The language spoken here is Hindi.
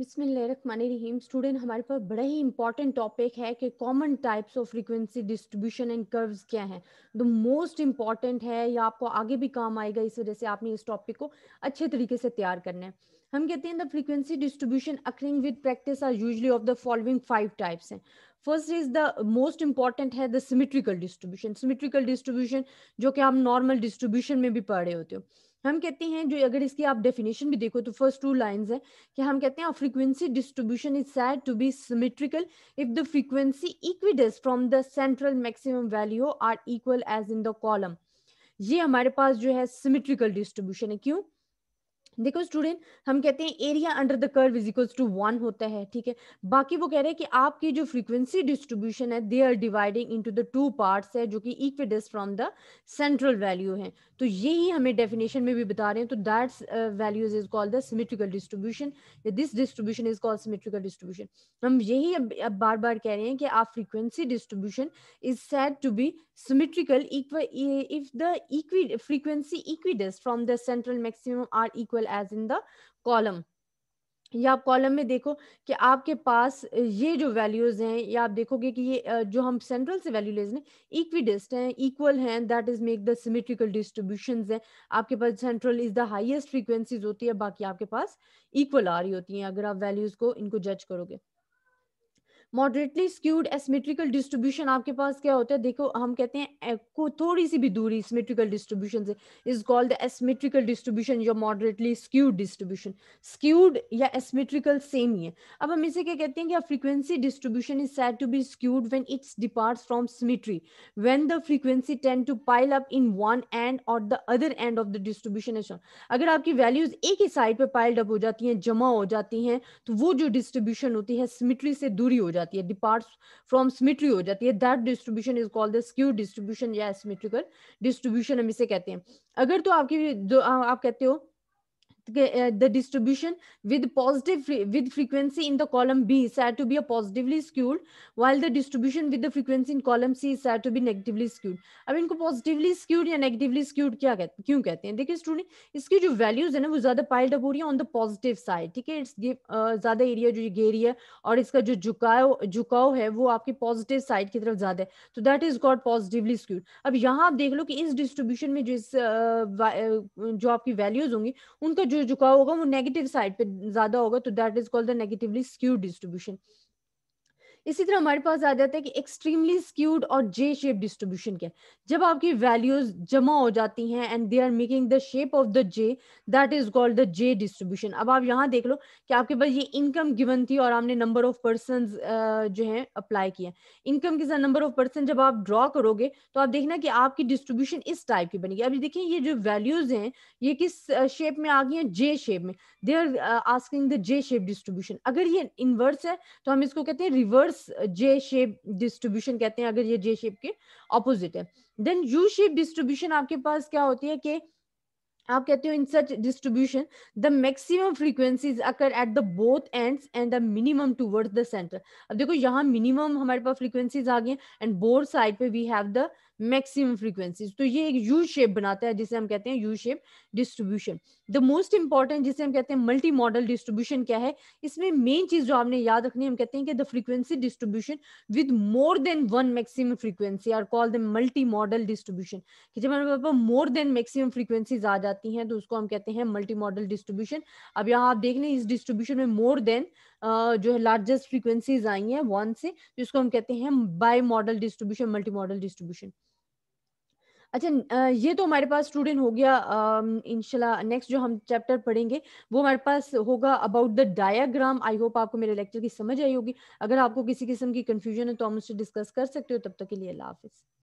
बिस्मिल्लाहिर्रहमानिर्रहीम स्टूडेंट हमारे पास बड़ा ही इंपॉर्टेंट टॉपिक है कि common types of frequency distribution and curves क्या हैं द मोस्ट इंपॉर्टेंट है या आपको आगे भी काम आएगा इस वजह से आपने इस टॉपिक को अच्छे तरीके से तैयार करना है हम कहते हैं the frequency distribution occurring with practice are usually of the following five types हैं first is the most important है the symmetrical distribution symmetrical distribution जो कि आप नॉर्मल डिस्ट्रीब्यूशन में भी पढ़ रहे होते हो हम कहते हैं जो अगर इसकी आप डेफिनेशन भी देखो तो फर्स्ट टू लाइंस है कि हम कहते हैं frequency distribution is said to be symmetrical if the frequency equidistance from the central maximum value are equal as in the column ये हमारे पास जो है सिमेट्रिकल डिस्ट्रीब्यूशन है क्यों देखो स्टूडेंट हम कहते हैं area under the curve is equals to one होता है ठीक है बाकी वो कह रहे हैं कि आपकी जो फ्रीक्वेंसी डिस्ट्रीब्यूशन है they are dividing into the two parts है जो कि equidistant from the central value है तो यही हमें डेफिनेशन में भी बता रहे हैं तो that values is called the symmetrical distribution this distribution is called symmetrical distribution हम यही अब, अब बार बार कह रहे हैं कि आप frequency distribution is said to be symmetrical if the equi frequency equidistant from the central maximum are equal as in the column या आप कॉलम में देखो कि आपके पास ये जो वैल्यूज हैं या आप देखोगे कि ये जो हम सेंट्रल से वैल्यू लेज हैं इक्विडिस्ट हैं इक्वल हैं that is make the symmetrical distribution हैं आपके पास central is the highest frequencies होती है बाकी आपके पास इक्वल आ रही होती हैं अगर आप वैल्यूज को इनको जज करोगे मॉडरेटली स्क्यूड एसमेट्रिकल डिस्ट्रीब्यूशन आपके पास क्या होता है देखो हम कहते हैं को थोड़ी सी भी दूरी सिमेट्रिकल डिस्ट्रीब्यूशन से इज कॉल्ड एसमेट्रिकल डिस्ट्रीब्यूशन या मॉडरेटली स्क्यूड डिस्ट्रीब्यूशन स्क्यूड या एसमेट्रिकल सेम ही है अब हम इसे क्या कहते हैं कि frequency distribution is set to be skewed when it's departs from symmetry when the frequency tend to pile up in one end और the other end of the distribution is अगर आपकी वैल्यूज एक ही साइड पे पाइल्ड अप हो जाती हैं जमा हो जाती हैं तो वो जो डिस्ट्रीब्यूशन होती है सिमेट्री से दूरी हो जाती जाती है डिपार्ट फ्रॉम सिमिट्री हो जाती है that distribution is called the skew distribution या सिमिट्रिकल डिस्ट्रीब्यूशन हम इसे कहते हैं अगर तो आपकी जो आप कहते हो the distribution with positive fre with frequency in the column B is said to be a positively skewed while the distribution with the frequency in column C is said to be negatively skewed ab inko positively skewed ya negatively skewed kya kehte कहते क्यों कहते हैं देखिए स्टूडेंट इसकी जो वैल्यूज है ना वो ज्यादा पाइल्ड अप हो रही है ऑन द पॉजिटिव साइड ठीक है इट्स ज्यादा एरिया जो घेरी है और इसका जो jhukao झुकाव है वो आपके पॉजिटिव साइड की तरफ ज्यादा है तो that is called positively skewed अब यहाँ आप देख लो कि इस डिस्ट्रीब्यूशन में जिस जो, jo aapki values hongi unka jo जो झुकाव होगा वो नेगेटिव साइड पे ज्यादा होगा तो that is called the negatively skew distribution इसी तरह हमारे पास आ जाता है कि एक्सट्रीमली स्क्यूड और जे शेप डिस्ट्रीब्यूशन क्या जब आपकी वैल्यूज जमा हो जाती हैं and they are making the shape of the J that is called the J distribution अब आप यहाँ देख लो कि आपके पास ये इनकम गिवन थी और आपने नंबर ऑफ पर्सन जो है अप्लाई किया इनकम के साथ नंबर ऑफ पर्सन जब आप ड्रॉ करोगे तो आप देखना कि आपकी डिस्ट्रीब्यूशन इस टाइप की बनेगी अभी देखिए ये जो वैल्यूज हैं ये किस शेप में आ गई है जे शेप में they are asking the J shape distribution अगर ये इनवर्स है तो हम इसको कहते हैं reverse reverse J shape distribution कहते हैं अगर ये जे शेप के ऑपोजिट है देन यू शेप डिस्ट्रीब्यूशन आपके पास क्या होती है कि आप कहते हो in such distribution the maximum frequencies occur at the both ends and the minimum towards the centre अब देखो यहाँ मिनिमम हमारे पास फ्रीक्वेंसीज आ गई एंड बोथ साइड पे we have the maximum frequencies तो ये एक यू शेप बनाता है जिसे हम कहते हैं U shape distribution the most important जिसे हम कहते हैं मल्टी मॉडल डिस्ट्रीब्यूशन क्या है इसमें मेन चीज जो आपने याद रखनी है हम कहते हैं कि the frequency distribution with more than one maximum frequency are call the multi modal distribution कि जब हमारे पास मोर देन मैक्सिमम फ्रीक्वेंसीज आ जाती हैं तो उसको हम कहते हैं मल्टी मॉडल डिस्ट्रीब्यूशन अब यहाँ आप देख लें इस डिस्ट्रीब्यूशन में मोर देन जो है लार्जेस्ट फ्रीक्वेंसीज आई हैं वन से जिसको तो हम कहते हैं bi modal distribution multi modal distribution अच्छा ये तो हमारे पास स्टूडेंट हो गया इनशाला नेक्स्ट जो हम चैप्टर पढ़ेंगे वो हमारे पास होगा about the diagram I hope आपको मेरे लेक्चर की समझ आई होगी अगर आपको किसी किस्म की कंफ्यूजन है तो हम उससे डिस्कस कर सकते हो तब तक के लिए अल्लाह हाफिज़